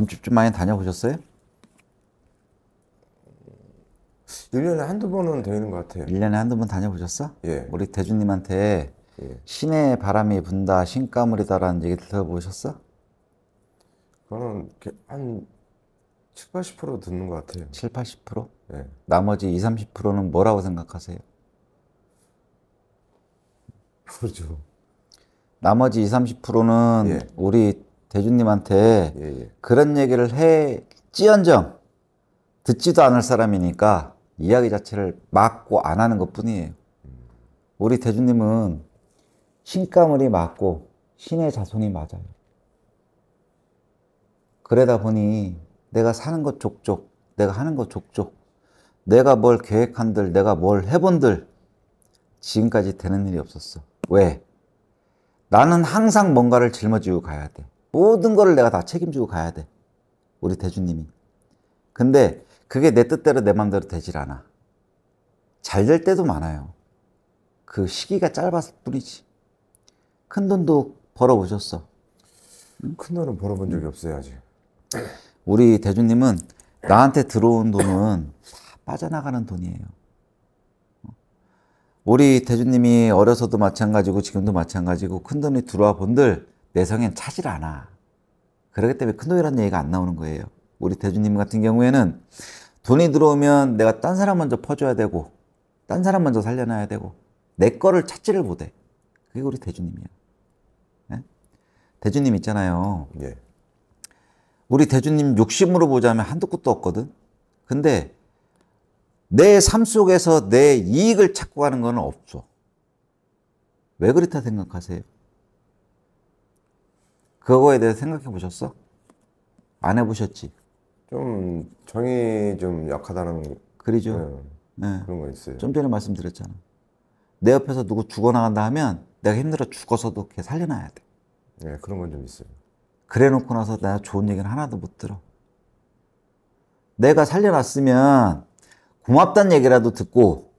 점집 좀 많이 다녀보셨어요? 1년에 한두 번은 되는 것 같아요. 1년에 한두 번 다녀보셨어? 예. 우리 대주님한테 예. 신의 바람이 분다, 신가물이다라는 얘기 들어보셨어? 그거는 한 7, 80% 듣는 것 같아요. 7, 80%? 예. 나머지 2 30%는 뭐라고 생각하세요? 모르죠. 나머지 2 30%는 예. 우리 대준님한테 예, 예. 그런 얘기를 해지언정 듣지도 않을 사람이니까 이야기 자체를 막고 안 하는 것 뿐이에요. 우리 대준님은 신가물이 맞고 신의 자손이 맞아요. 그러다 보니 내가 사는 것 족족, 내가 하는 것 족족, 내가 뭘 계획한들, 내가 뭘 해본들, 지금까지 되는 일이 없었어. 왜? 나는 항상 뭔가를 짊어지고 가야 돼. 모든 거를 내가 다 책임지고 가야 돼. 우리 대주님이. 근데 그게 내 뜻대로 내 마음대로 되질 않아. 잘 될 때도 많아요. 그 시기가 짧았을 뿐이지. 큰 돈도 벌어보셨어. 응? 큰 돈은 벌어본 적이 없어요 아직. 우리 대주님은 나한테 들어온 돈은 다 빠져나가는 돈이에요. 우리 대주님이 어려서도 마찬가지고 지금도 마찬가지고 큰 돈이 들어와 본들 내성엔 차질 않아. 그렇기 때문에 큰돈이라는 얘기가 안 나오는 거예요. 우리 대주님 같은 경우에는 돈이 들어오면 내가 딴 사람 먼저 퍼줘야 되고 딴 사람 먼저 살려놔야 되고 내 거를 찾지를 못해. 그게 우리 대주님이야. 네? 예? 대주님 있잖아요. 예. 우리 대주님 욕심으로 보자면 한두 끝도 없거든. 근데 내 삶 속에서 내 이익을 찾고 가는 건 없어. 왜 그렇다 생각하세요? 그거에 대해 생각해 보셨어? 안 해보셨지? 좀 정이 좀 약하다는 그리죠. 네. 네. 그런 거 있어요. 좀 전에 말씀드렸잖아. 내 옆에서 누구 죽어나간다 하면 내가 힘들어 죽어서도 걔 살려놔야 돼. 네, 그런 건 좀 있어요. 그래놓고 나서 나 좋은 얘기는 하나도 못 들어. 내가 살려놨으면 고맙단 얘기라도 듣고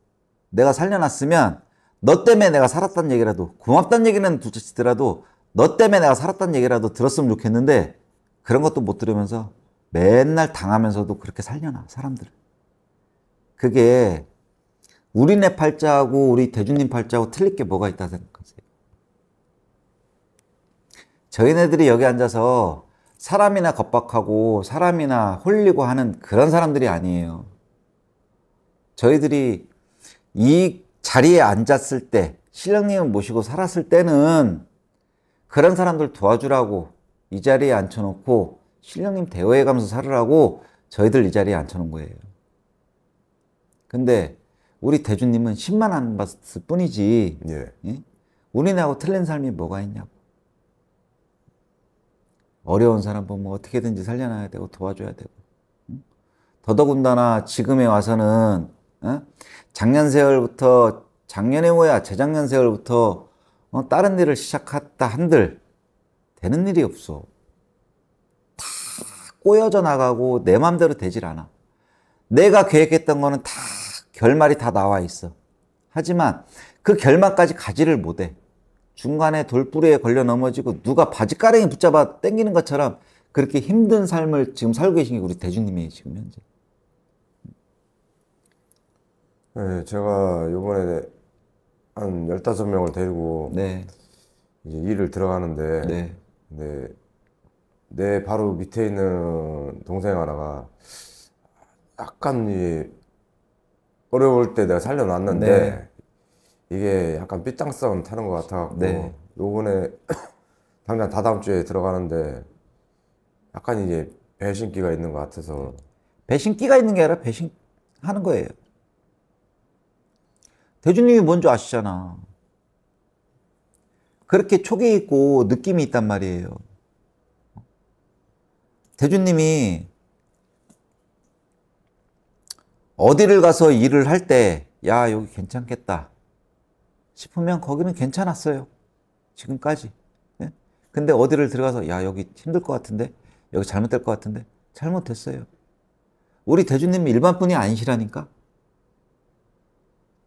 내가 살려놨으면 너 때문에 내가 살았단 얘기라도 고맙단 얘기는 둘째치더라도 너 때문에 내가 살았다는 얘기라도 들었으면 좋겠는데 그런 것도 못 들으면서 맨날 당하면서도 그렇게 살려나 사람들을 그게 우리네 팔자하고 우리 대주님 팔자하고 틀릴 게 뭐가 있다 생각하세요 저희네들이 여기 앉아서 사람이나 겁박하고 사람이나 홀리고 하는 그런 사람들이 아니에요 저희들이 이 자리에 앉았을 때 신령님을 모시고 살았을 때는 그런 사람들 도와주라고 이 자리에 앉혀놓고 신령님 대여해가면서 살으라고 저희들 이 자리에 앉혀놓은 거예요. 근데 우리 대주님은 10만 안 받았을 뿐이지 예. 예? 우리네하고 틀린 삶이 뭐가 있냐고. 어려운 사람 보면 어떻게든지 살려놔야 되고 도와줘야 되고 더더군다나 지금에 와서는 어? 작년 세월부터 작년에 뭐야 재작년 세월부터 어, 다른 일을 시작했다 한들 되는 일이 없어. 다 꼬여져 나가고 내 맘대로 되질 않아. 내가 계획했던 거는 다 결말이 다 나와 있어. 하지만 그 결말까지 가지를 못해. 중간에 돌부리에 걸려 넘어지고 누가 바지가랑이 붙잡아 땡기는 것처럼 그렇게 힘든 삶을 지금 살고 계신 게 우리 대중님이 지금 현재. 네, 제가 요번에 한 15명을 데리고 네. 이제 일을 들어가는데 네. 근데 내 바로 밑에 있는 동생 하나가 약간 이 어려울 때 내가 살려놨는데 네. 이게 약간 삐짱싸움 타는 것 같아갖고 네. 요번에 당장 다다음 주에 들어가는데 약간 이게 배신기가 있는 것 같아서 배신기가 있는 게 아니라 배신하는 거예요 대주님이 뭔지 아시잖아. 그렇게 촉이 있고 느낌이 있단 말이에요. 대주님이 어디를 가서 일을 할 때, 야, 여기 괜찮겠다. 싶으면 거기는 괜찮았어요. 지금까지. 예? 근데 어디를 들어가서, 야, 여기 힘들 것 같은데? 여기 잘못될 것 같은데? 잘못됐어요. 우리 대주님이 일반 분이 아니시라니까?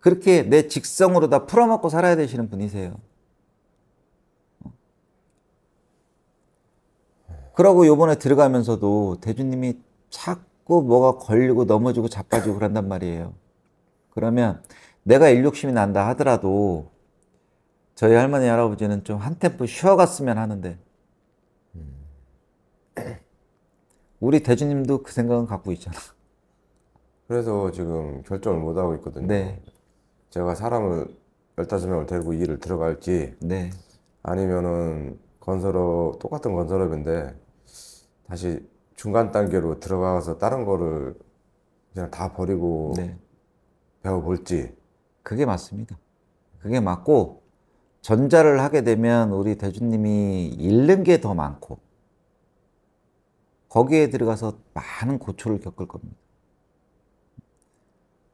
그렇게 내 직성으로 다 풀어먹고 살아야 되시는 분이세요. 그러고 요번에 들어가면서도 대주님이 자꾸 뭐가 걸리고 넘어지고 자빠지고 그런단 말이에요. 그러면 내가 일욕심이 난다 하더라도 저희 할머니 할아버지는 좀 한 템포 쉬어갔으면 하는데 우리 대주님도 그 생각은 갖고 있잖아. 그래서 지금 결정을 못 하고 있거든요. 네. 제가 사람을 15명을 데리고 일을 들어갈지 네. 아니면은 건설업 똑같은 건설업인데 다시 중간 단계로 들어가서 다른 거를 그냥 다 버리고 네. 배워볼지 그게 맞습니다. 그게 맞고 전자를 하게 되면 우리 대주님이 잃는 게 더 많고 거기에 들어가서 많은 고초를 겪을 겁니다.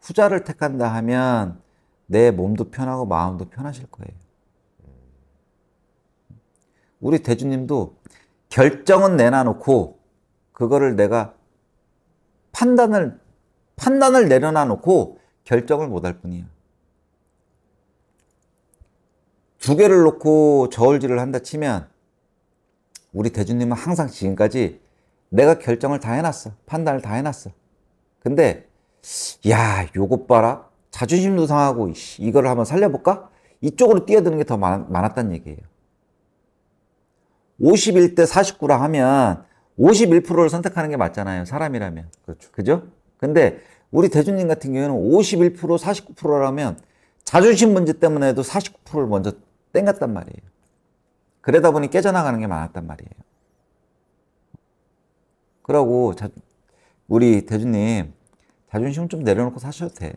후자를 택한다 하면 내 몸도 편하고 마음도 편하실 거예요. 우리 대주님도 결정은 내놔놓고 그거를 내가 판단을 판단을 내려놔놓고 결정을 못할 뿐이야. 두 개를 놓고 저울질을 한다 치면 우리 대주님은 항상 지금까지 내가 결정을 다 해놨어. 판단을 다 해놨어. 근데 야 요것 봐라. 자존심도 상하고 이걸 한번 살려볼까? 이쪽으로 뛰어드는 게 더 많았단 얘기예요. 51 대 49라 하면 51%를 선택하는 게 맞잖아요. 사람이라면. 그렇죠. 그죠? 근데 우리 대준님 같은 경우는 51% 49%라면 자존심 문제 때문에도 49%를 먼저 땡겼단 말이에요. 그러다 보니 깨져나가는 게 많았단 말이에요. 그러고 자, 우리 대준님 자존심 좀 내려놓고 사셔도 돼.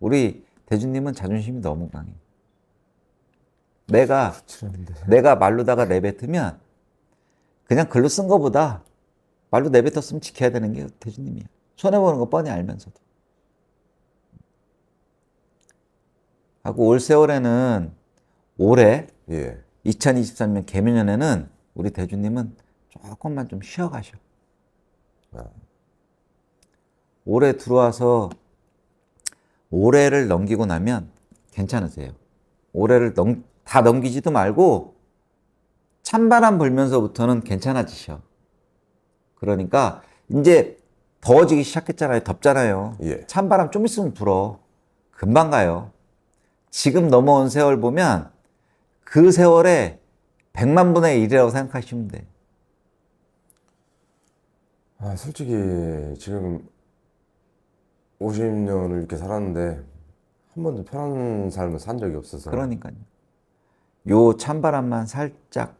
우리 대준님은 자존심이 너무 강해. 내가 그치는데. 그렇죠. 내가 말로다가 내뱉으면 그냥 글로 쓴 거보다 말로 내뱉었으면 지켜야 되는 게 대준님이야. 손해 보는 거 뻔히 알면서도. 하고 올 세월에는 올해 예. 2023년 개묘년에는 우리 대준님은 조금만 좀 쉬어가셔. 아. 올해 들어와서 올해를 넘기고 나면 괜찮으세요. 올해를 넘, 다 넘기지도 말고 찬바람 불면서부터는 괜찮아지셔. 그러니까 이제 더워지기 시작했잖아요. 덥잖아요. 예. 찬바람 좀 있으면 불어. 금방 가요. 지금 넘어온 세월 보면 그 세월에 100만 분의 1이라고 생각하시면 돼. 아, 솔직히 지금 50년을 이렇게 살았는데 한 번도 편한 삶을 산 적이 없어서 그러니까요. 요 찬바람만 살짝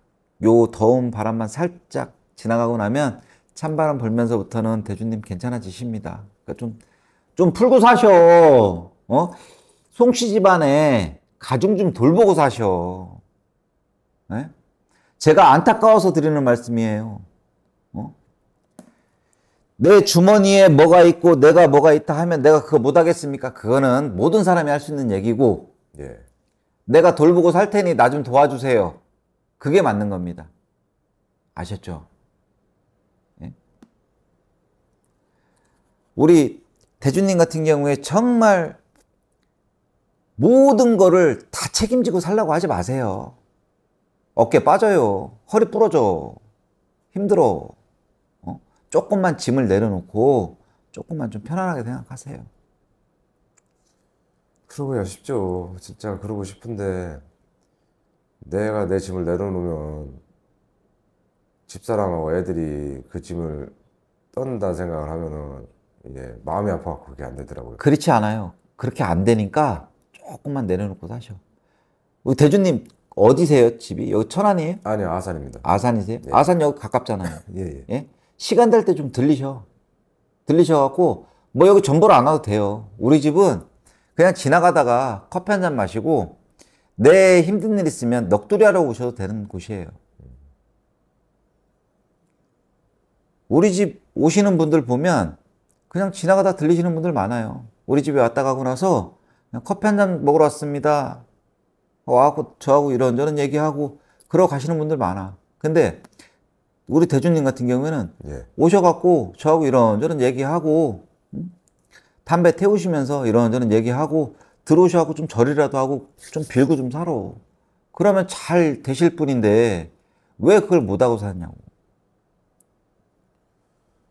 요 더운 바람만 살짝 지나가고 나면 찬바람 불면서부터는 대준님 괜찮아지십니다. 그러니까 좀, 좀 풀고 사셔. 어? 송씨 집안에 가정 좀 돌보고 사셔. 네? 제가 안타까워서 드리는 말씀이에요. 내 주머니에 뭐가 있고 내가 뭐가 있다 하면 내가 그거 못하겠습니까? 그거는 모든 사람이 할 수 있는 얘기고 예. 내가 돌보고 살 테니 나 좀 도와주세요. 그게 맞는 겁니다. 아셨죠? 예? 우리 대주님 같은 경우에 정말 모든 거를 다 책임지고 살라고 하지 마세요. 어깨 빠져요. 허리 부러져. 힘들어. 조금만 짐을 내려놓고 조금만 좀 편안하게 생각하세요. 그러고야 쉽죠. 진짜 그러고 싶은데 내가 내 짐을 내려놓으면 집사람하고 애들이 그 짐을 떤다 생각을 하면은 이게 마음이 아파서 그게 안 되더라고요. 그렇지 않아요. 그렇게 안 되니까 조금만 내려놓고 사셔. 우리 뭐 대주님 어디세요 집이? 여기 천안이에요? 아니요 아산입니다. 아산이세요? 예. 아산 여기 가깝잖아요. 예, 예. 예? 시간 될 때 좀 들리셔. 들리셔갖고, 뭐 여기 정보를 안 와도 돼요. 우리 집은 그냥 지나가다가 커피 한 잔 마시고, 내 힘든 일 있으면 넋두리 하러 오셔도 되는 곳이에요. 우리 집 오시는 분들 보면 그냥 지나가다 들리시는 분들 많아요. 우리 집에 왔다 가고 나서 커피 한 잔 먹으러 왔습니다. 와갖고 저하고 이런저런 얘기하고 그러 고 가시는 분들 많아. 근데 우리 대준님 같은 경우에는 예. 오셔갖고 저하고 이런저런 얘기하고 음? 담배 태우시면서 이런저런 얘기하고 들어오셔갖고 좀 절이라도 하고 좀 빌고 좀 사러 그러면 잘 되실 분인데 왜 그걸 못하고 사냐고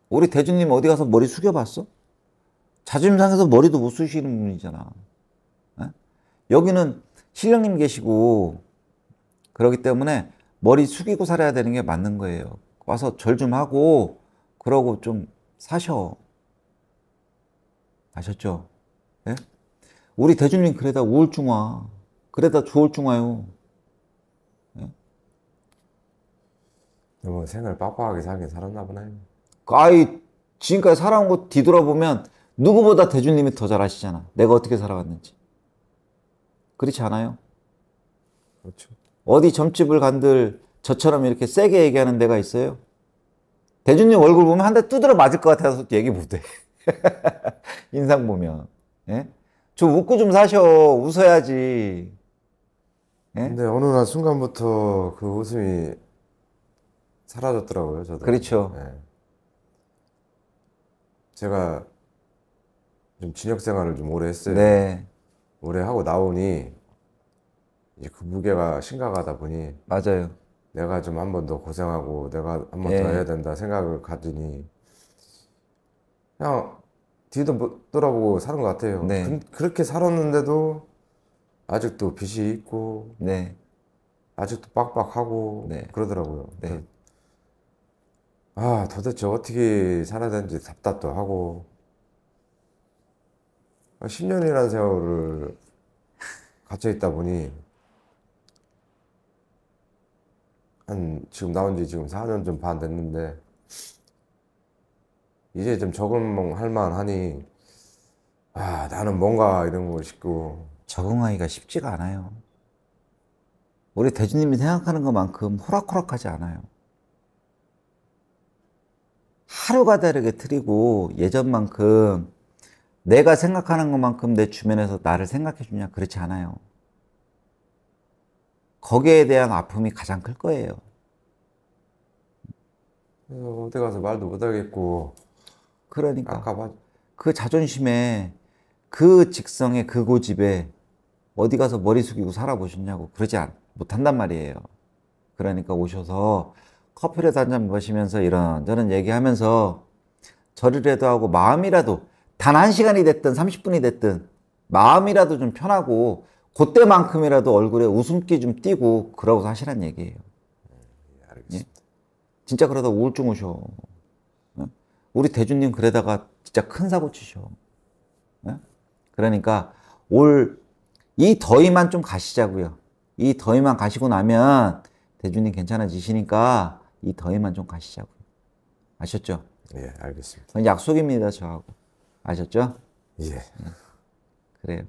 우리 대준님 어디 가서 머리 숙여봤어? 자존심 상해서 머리도 못 쑤시는 분이잖아 에? 어? 여기는 신령님 계시고 그러기 때문에 머리 숙이고 살아야 되는 게 맞는 거예요 와서 절 좀 하고 그러고 좀 사셔. 아셨죠? 네? 우리 대주님 그래다 우울증 와. 그래다 조울증 와요. 네? 예? 너무 생을 빡빡하게 살긴 살았나 보네. 아이 지금까지 살아온 거 뒤돌아보면 누구보다 대주님이 더 잘 아시잖아. 내가 어떻게 살아왔는지. 그렇지 않아요? 그렇죠. 어디 점집을 간들 저처럼 이렇게 세게 얘기하는 데가 있어요. 대준님 얼굴 보면 한 대 두드려 맞을 것 같아서 얘기 못해. 인상 보면. 예? 저 웃고 좀 사셔. 웃어야지. 예? 근데 어느 날 순간부터 그 웃음이 사라졌더라고요, 저도. 그렇죠. 예. 제가 좀 진역 생활을 좀 오래 했어요. 네. 오래 하고 나오니 이제 그 무게가 심각하다 보니 맞아요. 내가 좀 한 번 더 고생하고 내가 한 번더 예. 해야 된다 생각을 가지니 그냥 뒤도 못 돌아보고 사는 것 같아요. 네. 그, 그렇게 살았는데도 아직도 빚이 있고 네. 아직도 빡빡하고 네. 그러더라고요. 네. 그 아 도대체 어떻게 살아야 되는지 답답도 하고 10년이라는 아, 세월을 갇혀 있다 보니 한 지금 나온 지 지금 4년 좀 반 됐는데 이제 좀 적응할 만하니 아 나는 뭔가 이런 걸 싶고 적응하기가 쉽지가 않아요. 우리 대주님이 생각하는 것만큼 호락호락하지 않아요. 하루가 다르게 틀리고 예전만큼 내가 생각하는 것만큼 내 주변에서 나를 생각해 주냐 그렇지 않아요. 거기에 대한 아픔이 가장 클 거예요. 그래서 어디 가서 말도 못하겠고. 그러니까. 아까 그 자존심에, 그 직성에, 그 고집에 어디 가서 머리 숙이고 살아보셨냐고 그러지 않, 못한단 말이에요. 그러니까 오셔서 커피라한잔 마시면서 이런저런 얘기하면서 절이라도 하고 마음이라도 단 한 시간이 됐든 30분이 됐든 마음이라도 좀 편하고 그때만큼이라도 얼굴에 웃음기 좀 띄고 그러고 사시란 얘기예요. 네, 예? 진짜 그러다 우울증 오셔. 예? 우리 대준님 그러다가 진짜 큰 사고 치셔. 예? 그러니까 올 이 더위만 좀 가시자고요. 이 더위만 가시고 나면 대준님 괜찮아지시니까 이 더위만 좀 가시자고요. 아셨죠? 예, 알겠습니다. 약속입니다, 저하고. 아셨죠? 예. 예. 그래요.